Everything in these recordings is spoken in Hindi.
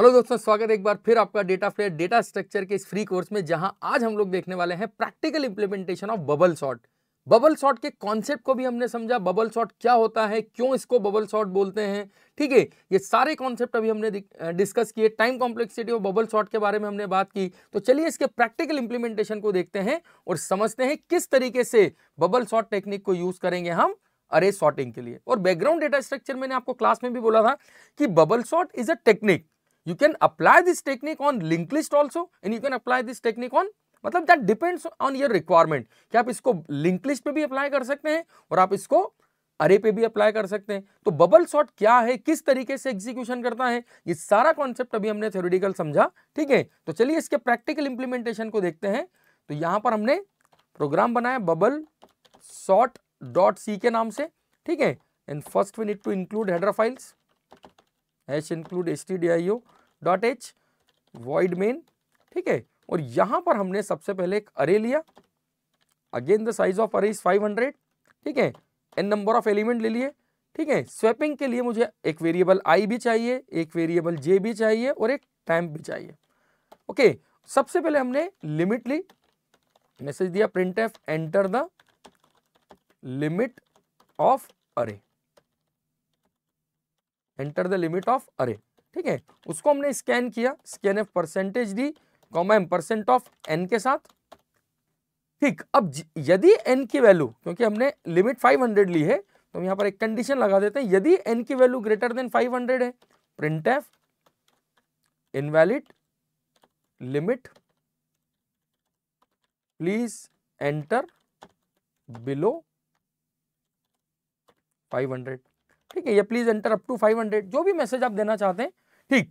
हेलो दोस्तों स्वागत है एक बार फिर आपका डेटा फ्लेयर डेटा स्ट्रक्चर के इस फ्री कोर्स में जहां आज हम लोग देखने वाले हैं practical implementation of bubble sort bubble sort के कॉन्सेप्ट को भी हमने समझा बबल शॉट क्या होता है क्यों इसको बबल शॉट बोलते हैं ठीक है ये सारे कॉन्सेप्ट अभी हमने डिस्कस किए टाइम कॉम्प्लेक्सिटी और बबल शॉट के बारे में हमने बात की तो चलिए इसके प्रैक्टिकल इंप्लीमेंटेशन को देखते हैं और समझते हैं किस तरीके से बबल शॉट टेक्निक को यूज करेंगे हम अरे शॉटिंग के लिए और बैकग्राउंड डेटा स्ट्रक्चर मैंने आपको क्लास में भी बोला था कि bubble sort is a technique you can apply this technique on linked list also and you can apply this technique on मतलब that depends on your requirement कि आप इसको लिंक लिस्ट पे भी अप्लाई कर सकते हैं और आप इसको अरे पे भी अप्लाई कर सकते हैं तो बबल शॉट क्या है किस तरीके से एग्जीक्यूशन करता है ये सारा कॉन्सेप्ट अभी हमने थ्योरिटिकल समझा ठीक है तो चलिए इसके प्रैक्टिकल इंप्लीमेंटेशन को देखते हैं तो यहां पर हमने प्रोग्राम बनाया बबल शॉट डॉट सी के नाम से ठीक है and first we need to include header files H include S T D I O dot H void main ठीक है और यहां पर हमने सबसे पहले एक अरे लिया again the size of array is 500 ठीक है एन नंबर ऑफ एलिमेंट ले लिए ठीक है स्वैपिंग के लिए मुझे एक वेरिएबल आई भी चाहिए एक वेरिएबल जे भी चाहिए और एक टाइम भी चाहिए ओके सबसे पहले हमने लिमिट ली मैसेज दिया print F enter the limit of array enter the limit of array ठीक है उसको हमने स्कैन किया scan F percentage D comma M percent of N के साथ ठीक अब यदि एन की वैल्यू क्योंकि हमने लिमिट 500 ली है तो हम यहां पर एक कंडीशन लगा देते हैं यदि एन की वैल्यू ग्रेटर देन 500 है print F invalid limit please enter below 500 ठीक है ये प्लीज एंटर अप टू 500 जो भी मैसेज आप देना चाहते हैं ठीक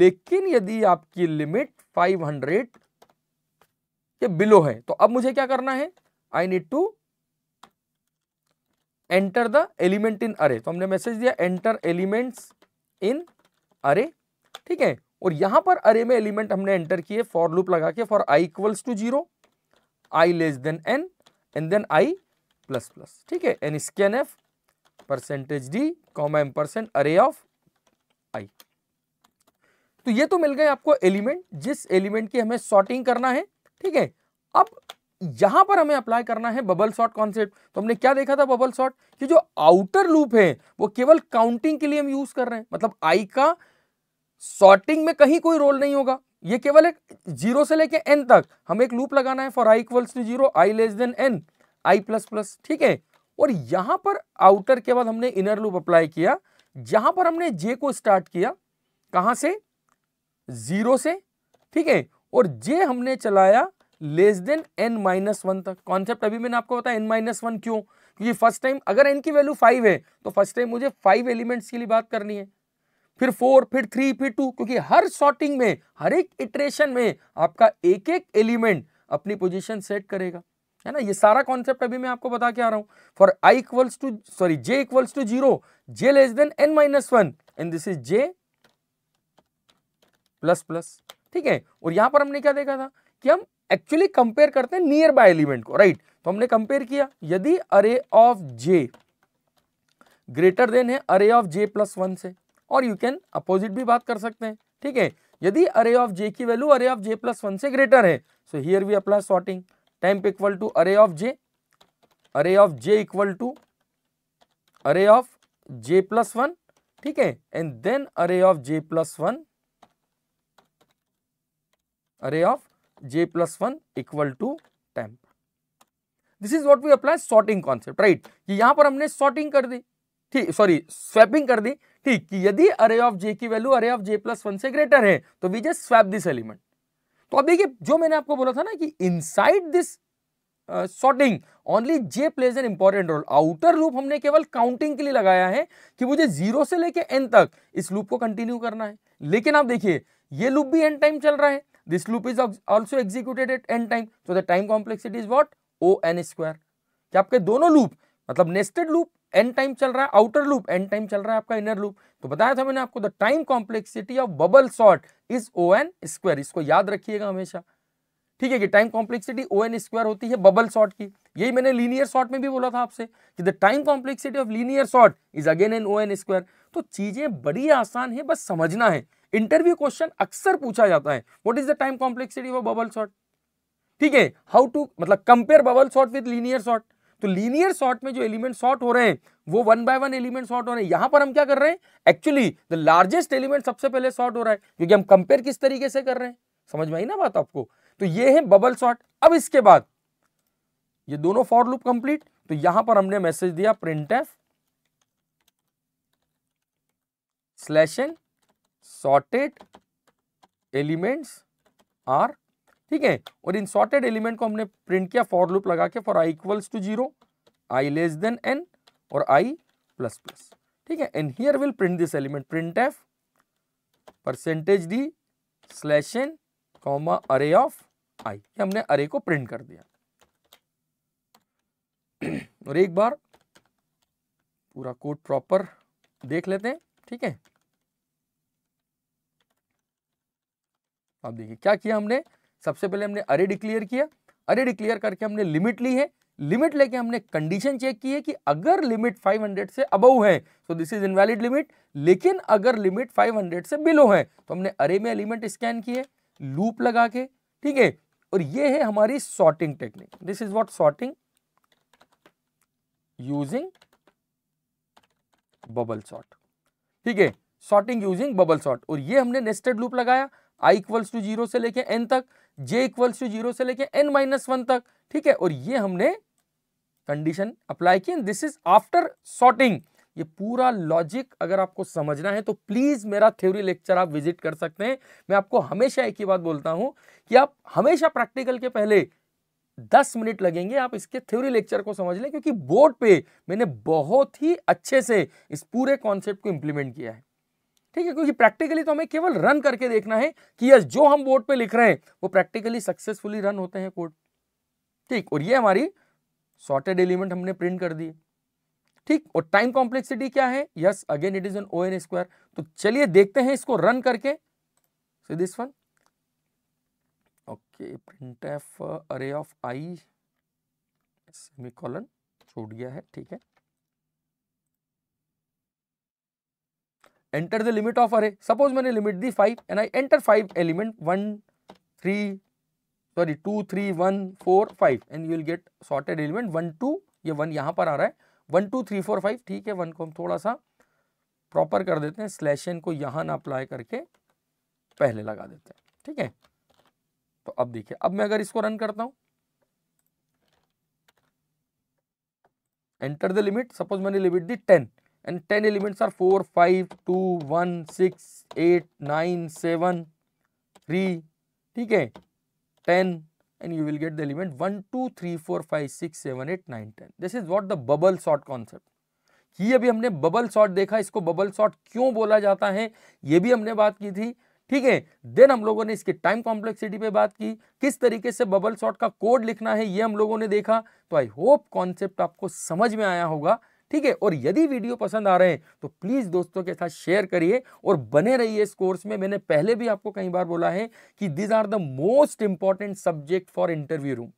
लेकिन यदि आपकी लिमिट 500 के बिलो है तो अब मुझे क्या करना है I need to enter the element in array तो हमने मैसेज दिया एंटर एलिमेंट्स इन अरे ठीक है और यहां पर अरे में एलिमेंट हमने एंटर किए फॉर लूप लगा के for I equals to zero I less than N and then I plus plus ठीक है N scan F percentage D comma M percent array of I तो ये तो मिल गए आपको एलिमेंट जिस एलिमेंट की हमें सॉर्टिंग करना है ठीक है अब यहां पर हमें अप्लाई करना है बबल सॉर्ट कॉन्सेप्ट तो हमने क्या देखा था बबल सॉर्ट कि जो आउटर लूप है वो केवल काउंटिंग के लिए हम यूज कर रहे हैं मतलब आई का सॉर्टिंग में कहीं कोई रोल नहीं होगा ये केवल एक जीरो से लेके एन तक हमें एक लूप लगाना है for I equals to zero I less than N I plus plus ठीक है और यहां पर आउटर के बाद हमने इनर लूप अप्लाई किया जहां पर हमने जे को स्टार्ट किया कहां से ज़ीरो से ठीक है और जे हमने चलाया less than N minus one तक कॉन्सेप्ट अभी मैंने आपको बताया एन माइनस वन क्यों क्योंकि फर्स्ट टाइम अगर एन की वैल्यू फाइव है तो फर्स्ट टाइम मुझे फाइव एलिमेंट्स के लिए बात करनी है फिर फोर फिर थ्री फिर टू क्योंकि हर शॉर्टिंग में हर एक इटरेशन में आपका एक एक एलिमेंट अपनी पोजिशन सेट करेगा है ना ये सारा कॉन्सेप्ट अभी मैं आपको बता के आ रहा हूं for I equals to sorry J equals to zero J less than N minus one and this is J plus plus ठीक है और यहां पर हमने क्या देखा था कि हम एक्चुअली कंपेयर करते हैं नियर बाय एलिमेंट को राइट तो हमने कंपेयर किया यदि अरे ऑफ जे ग्रेटर देन है अरे ऑफ जे प्लस वन से और यू कैन अपोजिट भी बात कर सकते हैं ठीक है यदि अरे ऑफ जे की value array of j plus one से ग्रेटर है so here we apply sorting time equal to array of j array of j equal to array of j plus one ठीक है and then array of j plus one array of j plus 1 equal to temp. This is what we apply sorting concept right कि यहां पर हमने सॉर्टिंग कर दी ठीक सॉरी स्वैपिंग कर दी ठीक कि यदि अरे ऑफ जे की value array of j plus one से ग्रेटर है तो we just swap this element तो अब देखिए जो मैंने आपको बोला था ना कि side this sorting only j plays an important role outer loop हमने केवल काउंटिंग के लिए लगाया है कि मुझे जीरो से लेके एन तक इस लूप को कंटिन्यू करना है लेकिन आप देखिए ये लूप भी एन टाइम चल रहा है This loop is also executed at n time. So the time complexity is what? O n square. कि आपके दोनों लूप मतलब नेस्टेड लूप एन टाइम चल रहा है आउटर लूप एन टाइम चल रहा है आपका इनर लूप तो बताया था मैंने आपको the time complexity of bubble sort is O n square इसको याद रखिएगा हमेशा ठीक है कि time complexity O n square होती है बबल सॉर्ट की यही मैंने लीनियर सॉर्ट में भी बोला था आपसे कि the time complexity of linear sort is again n O n square तो चीजें बड़ी आसान है बस समझना है इंटरव्यू क्वेश्चन अक्सर पूछा जाता है what is the time complexity of bubble sort ठीक है हाउ टू मतलब compare bubble sort with linear sort तो लीनियर शॉट में जो एलिमेंट शॉर्ट हो रहे हैं वो one by one element sort हो रहे हैं यहां पर हम क्या कर रहे हैं एक्चुअली द लार्जेस्ट एलिमेंट सबसे पहले शॉर्ट हो रहा है क्योंकि हम कंपेयर किस तरीके से कर रहे हैं समझ में आई ना बात आपको तो ये है बबल शॉर्ट अब इसके बाद ये दोनों फॉर लूप कंप्लीट तो यहां पर हमने मैसेज दिया print f slash sorted elements are ठीक है और इन सॉर्टेड एलिमेंट को हमने प्रिंट किया फॉर लूप लगा के for I equals to zero I less than n और आई प्लस प्लस ठीक है and here will print this element print f percentage d slash n comma array of i हमने अरे को प्रिंट कर दिया और एक बार पूरा कोड प्रॉपर देख लेते हैं ठीक है अब देखिए क्या किया हमने सबसे पहले हमने अरे डिक्लेयर किया अरे डिक्लेयर करके हमने लिमिट ली है लिमिट लेके हमने कंडीशन चेक की है कि अगर लिमिट 500 से अबव है तो दिस इज इनवैलिड लिमिट लेकिन अगर लिमिट 500 से बिलो है तो हमने अरे में एलिमेंट स्कैन किए लूप लगा के ठीक है और ये है हमारी sorting technique this is what sorting using bubble sort ठीक है सॉर्टिंग यूजिंग बबल सॉर्ट और ये हमने नेस्टेड लूप लगाया आई इक्वल्स टू जीरो से लेके एन तक जे इक्वल्स टू जीरो से लेके एन माइनस वन तक ठीक है और ये हमने कंडीशन अप्लाई की दिस इज आफ्टर सॉर्टिंग ये पूरा लॉजिक अगर आपको समझना है तो प्लीज़ मेरा थ्योरी लेक्चर आप विजिट कर सकते हैं मैं आपको हमेशा एक ही बात बोलता हूं कि आप हमेशा प्रैक्टिकल के पहले दस मिनट लगेंगे आप इसके थ्योरी लेक्चर को समझ लें क्योंकि बोर्ड पे मैंने बहुत ही अच्छे से इस पूरे कॉन्सेप्ट को इंप्लीमेंट किया है ठीक है क्योंकि प्रैक्टिकली तो हमें केवल रन करके देखना है कि यस जो हम बोर्ड पे लिख रहे हैं वो प्रैक्टिकली सक्सेसफुली रन होते हैं कोड ठीक और ये हमारी सॉर्टेड एलिमेंट हमने प्रिंट कर दिए ठीक और टाइम कॉम्प्लेक्सिटी क्या है yes again it is n O n square तो चलिए देखते हैं इसको रन करके see this one okay print f array of i semicolon छूट गया है ठीक है enter the limit of array suppose मैंने लिमिट दी five and I enter five element one three sorry two three one four five and you will get sorted element one two ये वन यहाँ पर आ रहा है one two three four five ठीक है वन को हम थोड़ा सा प्रॉपर कर देते हैं स्लैश एन को यहाँ ना अप्लाई करके पहले लगा देते हैं ठीक है तो अब देखिए अब मैं अगर इसको रन करता हूँ एंटर द लिमिट सपोज मैंने लिमिट दी टेन and 10 elements are 4 5 2 1 6 8 9 7 3 ठीक है 10 and you will get the element 1 2 3 4 5 6 7 8 9 10 this is what the bubble sort concept ये अभी हमने बबल शॉट देखा इसको बबल शॉर्ट क्यों बोला जाता है ये भी हमने बात की थी ठीक है देन हम लोगों ने इसके टाइम कॉम्प्लेक्सिटी पे बात की किस तरीके से बबल शॉट का कोड लिखना है ये हम लोगों ने देखा तो आई होप कॉन्सेप्ट आपको समझ में आया होगा ठीक है और यदि वीडियो पसंद आ रहे हैं तो प्लीज़ दोस्तों के साथ शेयर करिए और बने रहिए इस कोर्स में मैंने पहले भी आपको कई बार बोला है कि these are the most important subject for interview room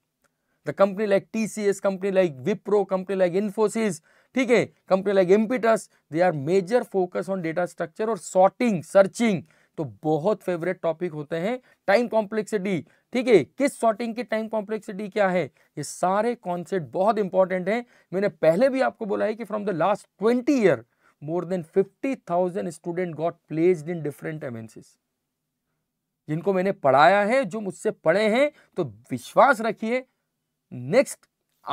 the company like T C S company like Wipro company like Infosys ठीक है company like Mphasis they are major focus on data structure और सॉर्टिंग सर्चिंग तो बहुत फेवरेट टॉपिक होते हैं टाइम कॉम्प्लेक्सिटी ठीक है किस सॉर्टिंग की टाइम कॉम्प्लेक्सिटी क्या है ये सारे कॉन्सेप्ट बहुत इंपॉर्टेंट हैं मैंने पहले भी आपको बोला है कि from the last twenty year more than fifty thousand student got placed in different MNCs जिनको मैंने पढ़ाया है जो मुझसे पढ़े हैं तो विश्वास रखिए नेक्स्ट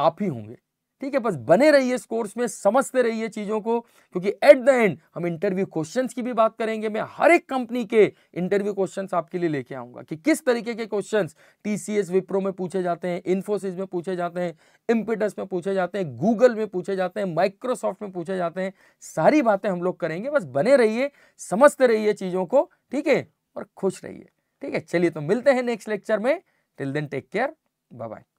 आप ही होंगे ठीक है बस बने रहिए इस कोर्स में समझते रहिए चीज़ों को क्योंकि एट द एंड हम इंटरव्यू क्वेश्चंस की भी बात करेंगे मैं हर एक कंपनी के इंटरव्यू क्वेश्चंस आपके लिए लेके आऊंगा कि किस तरीके के क्वेश्चंस टीसीएस विप्रो में पूछे जाते हैं इन्फोसिस में पूछे जाते हैं इम्पिटस में पूछे जाते हैं गूगल में पूछे जाते हैं माइक्रोसॉफ्ट में पूछे जाते हैं सारी बातें हम लोग करेंगे बस बने रहिए समझते रहिए चीज़ों को ठीक है और खुश रहिए ठीक है चलिए तो मिलते हैं नेक्स्ट लेक्चर में till then take care bye bye